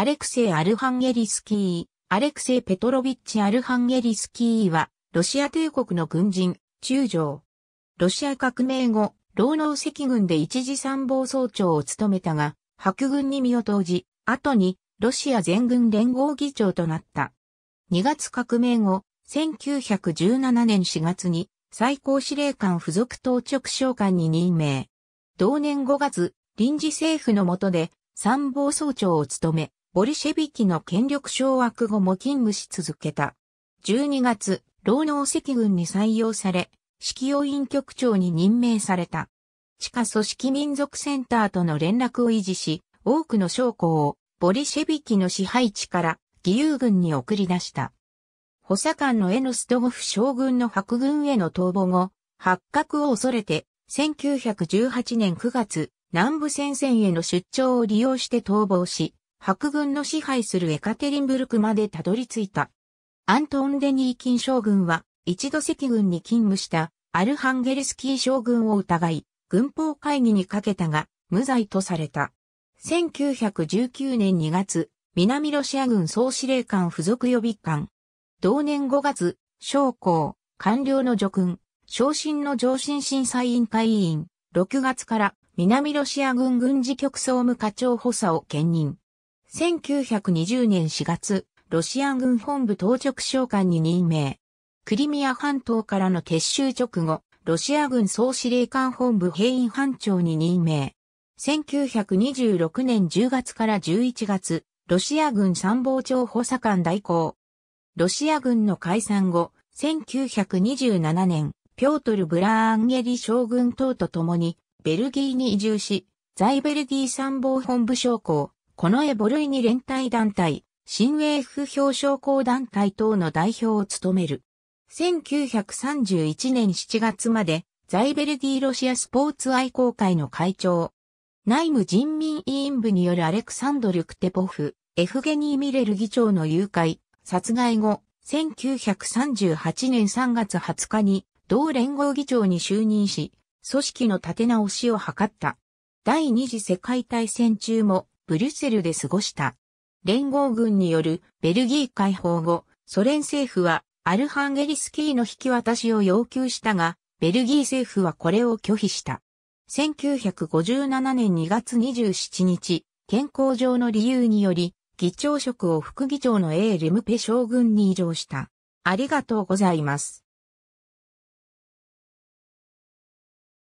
アレクセイ・アルハンゲリスキー、アレクセイ・ペトロビッチ・アルハンゲリスキーは、ロシア帝国の軍人、中将。ロシア革命後、労農赤軍で一次参謀総長を務めたが、白軍に身を投じ、後に、ロシア全軍連合議長となった。2月革命後、1917年4月に、最高司令官付属当直将官に任命。同年5月、臨時政府の下で参謀総長を務め、ボリシェビキの権力掌握後も勤務し続けた。12月、労農赤軍に採用され、指揮要員局長に任命された。地下組織民族センターとの連絡を維持し、多くの将校をボリシェビキの支配地から義勇軍に送り出した。補佐官のエノストゴフ将軍の白軍への逃亡後、発覚を恐れて、1918年9月、南部戦線への出張を利用して逃亡し、白軍の支配するエカテリンブルクまでたどり着いた。アントン・デニーキン将軍は、一度赤軍に勤務したアルハンゲルスキー将軍を疑い、軍法会議にかけたが、無罪とされた。1919年2月、南ロシア軍総司令官付属予備官。同年5月、将校、官僚の助君、昇進の上進審査委員会委員、6月から南ロシア軍軍事局総務課長補佐を兼任。1920年4月、ロシア軍本部当直将官に任命。クリミア半島からの撤収直後、ロシア軍総司令官本部兵員班長に任命。1926年10月から11月、ロシア軍参謀長補佐官代行。ロシア軍の解散後、1927年、ピョートル・ブラーンゲリ将軍等と共に、ベルギーに移住し、在ベルギー参謀本部将校、このエボ類に連帯団体、新ウェーフ表彰校団体等の代表を務める。1931年7月まで、ザイベルディロシアスポーツ愛好会の会長。内務人民委員部によるアレクサンドル・クテポフ、エフゲニー・ミレル議長の誘拐、殺害後、1938年3月20日に、同連合議長に就任し、組織の立て直しを図った。第二次世界大戦中もブリュッセルで過ごした。連合軍によるベルギー解放後、ソ連政府はアルハンゲリスキーの引き渡しを要求したが、ベルギー政府はこれを拒否した。1957年2月27日、健康上の理由により、議長職を副議長の A レムペ将軍に移動した。ありがとうございます。